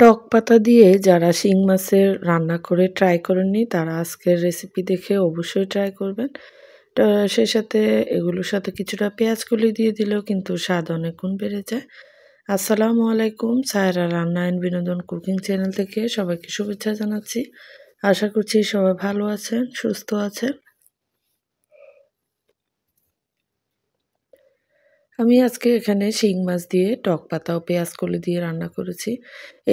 টক পাতা দিয়ে যারা শিং মাছের রান্না করে ট্রাই করেননি তারা আজকের রেসিপি দেখে অবশ্যই ট্রাই করবেন সেই সাথে এগুলোর সাথে কিছুটা কলি দিয়ে দিলেও কিন্তু স্বাদ অনেক গুণ বেড়ে যায় আসসালামু আলাইকুম সায়রা রান্না অ্যান্ড বিনোদন কুকিং চ্যানেল থেকে সবাইকে শুভেচ্ছা জানাচ্ছি আশা করছি সবাই ভালো আছেন সুস্থ আছেন আমি আজকে এখানে শিং মাছ দিয়ে টক পাতা ও পেঁয়াজ কলি দিয়ে রান্না করেছি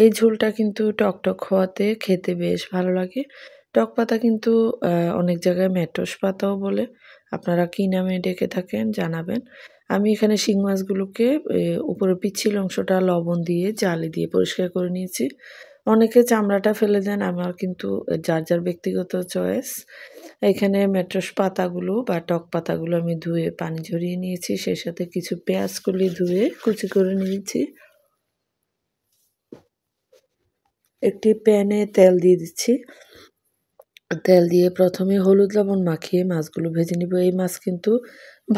এই ঝোলটা কিন্তু টকটক খোয়াতে খেতে বেশ ভালো লাগে টক পাতা কিন্তু অনেক জায়গায় ম্যাটস পাতাও বলে আপনারা কী নামে ডেকে থাকেন জানাবেন আমি এখানে শিং মাছগুলোকে উপরে পিচ্ছিল অংশটা লবণ দিয়ে জালি দিয়ে পরিষ্কার করে নিয়েছি অনেকে চামড়াটা ফেলে দেন আমার কিন্তু যার যার ব্যক্তিগত চয়েস এখানে ম্যাট্রস পাতাগুলো বা টক পাতাগুলো আমি ধুয়ে পানি ঝরিয়ে নিয়েছি সেই সাথে কিছু পেঁয়াজ ধুয়ে কুচি করে নিয়েছি একটি প্যানে তেল দিয়ে দিচ্ছি তেল দিয়ে প্রথমে হলুদ লবণ মাখিয়ে মাছগুলো ভেজে নিব এই মাছ কিন্তু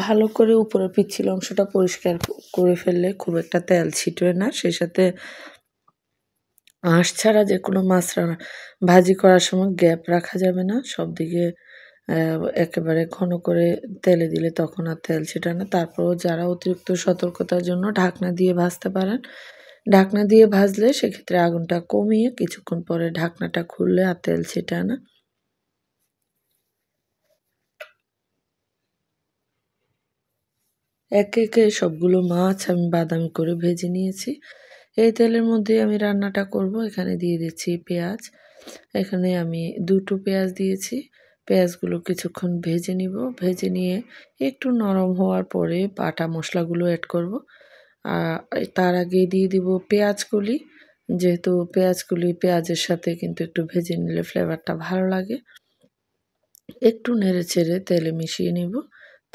ভালো করে উপরে পিচ্ছিল অংশটা পরিষ্কার করে ফেললে খুব একটা তেল ছিটবে না সেই সাথে আঁশ ছাড়া যে কোনো মাছ ভাজি করার সময় গ্যাপ রাখা যাবে না সব দিকে একেবারে ঘন করে তেলে দিলে তখন আর তেল ছিটা না তারপরও যারা অতিরিক্ত সতর্কতার জন্য ঢাকনা দিয়ে ভাজতে পারেন ঢাকনা দিয়ে ভাজলে সেক্ষেত্রে আগুনটা কমিয়ে কিছুক্ষণ পরে ঢাকনাটা খুললে আর তেল ছিটায় না একে একে সবগুলো মাছ আমি বাদামি করে ভেজে নিয়েছি এই তেলের মধ্যে আমি রান্নাটা করব এখানে দিয়ে দিচ্ছি পেঁয়াজ এখানে আমি দুটো পেঁয়াজ দিয়েছি পেঁয়াজগুলো কিছুক্ষণ ভেজে নিব ভেজে নিয়ে একটু নরম হওয়ার পরে বাটা মশলাগুলো অ্যাড করব তার আগে দিয়ে দিব পেঁয়াজগুলি যেহেতু পেঁয়াজগুলি পেঁয়াজের সাথে কিন্তু একটু ভেজে নিলে ফ্লেভারটা ভালো লাগে একটু নেড়ে ছেড়ে তেলে মিশিয়ে নিব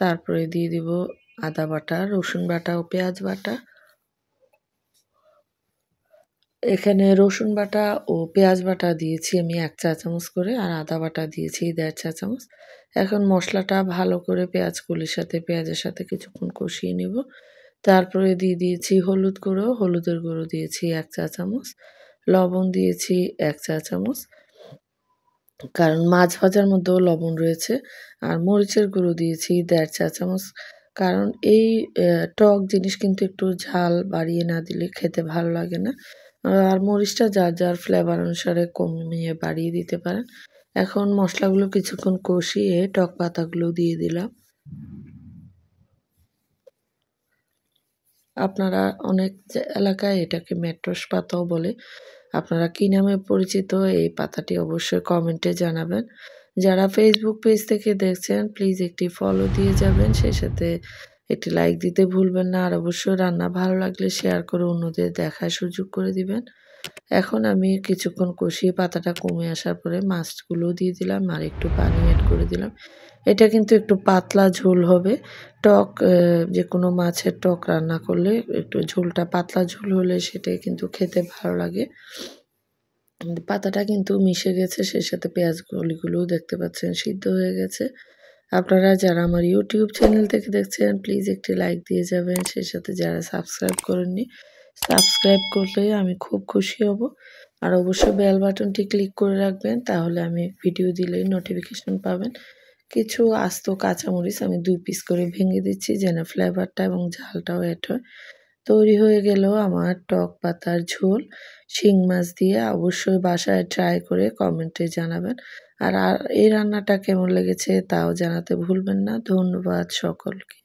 তারপরে দিয়ে দিব আদা বাটা রসুন বাটা ও পেঁয়াজ বাটা এখানে রসুন বাটা ও পেঁয়াজ বাটা দিয়েছি আমি এক চা চামচ করে আর আদা বাটা দিয়েছি দেড় চা চামচ এখন মশলাটা ভালো করে পেঁয়াজ কুলির সাথে পেঁয়াজের সাথে কিছুক্ষণ কষিয়ে নেব তারপরে দিয়ে দিয়েছি হলুদ গুঁড়ো হলুদের গুঁড়ো দিয়েছি এক চা চামচ লবণ দিয়েছি এক চা চামচ কারণ মাছ ভাজার মধ্যেও লবণ রয়েছে আর মরিচের গুঁড়ো দিয়েছি দেড় চা চামচ কারণ এই টক জিনিস কিন্তু একটু ঝাল বাড়িয়ে না দিলে খেতে ভালো লাগে না আর মরিচটা যার যার ফ্লেভার অনুসারে কমিয়ে বাড়িয়ে দিতে পারেন এখন মশলাগুলো কিছুক্ষণ কষিয়ে টক পাতাগুলো দিয়ে দিলাম আপনারা অনেক এলাকায় এটাকে ম্যাট্রস পাতাও বলে আপনারা কি নামে পরিচিত এই পাতাটি অবশ্যই কমেন্টে জানাবেন যারা ফেসবুক পেজ থেকে দেখছেন প্লিজ একটি ফলো দিয়ে যাবেন সেই সাথে একটি লাইক দিতে ভুলবেন না আর অবশ্যই রান্না ভালো লাগলে শেয়ার করে অন্যদের দেখার সুযোগ করে দিবেন এখন আমি কিছুক্ষণ কষিয়ে পাতাটা কমে আসার পরে মাছগুলো দিয়ে দিলাম আর একটু পানি অ্যাড করে দিলাম এটা কিন্তু একটু পাতলা ঝোল হবে টক যে কোনো মাছের টক রান্না করলে একটু ঝোলটা পাতলা ঝোল হলে সেটাই কিন্তু খেতে ভালো লাগে পাতাটা কিন্তু মিশে গেছে সেই সাথে পেঁয়াজ গলিগুলোও দেখতে পাচ্ছেন সিদ্ধ হয়ে গেছে আপনারা যারা আমার ইউটিউব চ্যানেল থেকে দেখছেন প্লিজ একটি লাইক দিয়ে যাবেন সেই সাথে যারা সাবস্ক্রাইব করেননি সাবস্ক্রাইব করলে আমি খুব খুশি হব আর অবশ্যই বেল বাটনটি ক্লিক করে রাখবেন তাহলে আমি ভিডিও দিলে নোটিফিকেশন পাবেন কিছু আস্ত কাঁচামরিচ আমি দুই পিস করে ভেঙে দিচ্ছি যেন ফ্লেভারটা এবং ঝালটাও অ্যাড হয় তৈরি হয়ে গেল আমার টক পাতার ঝোল শিং মাছ দিয়ে অবশ্যই বাসায় ট্রাই করে কমেন্টে জানাবেন আর এই রান্নাটা কেমন লেগেছে তাও জানাতে ভুলবেন না ধন্যবাদ সকলকে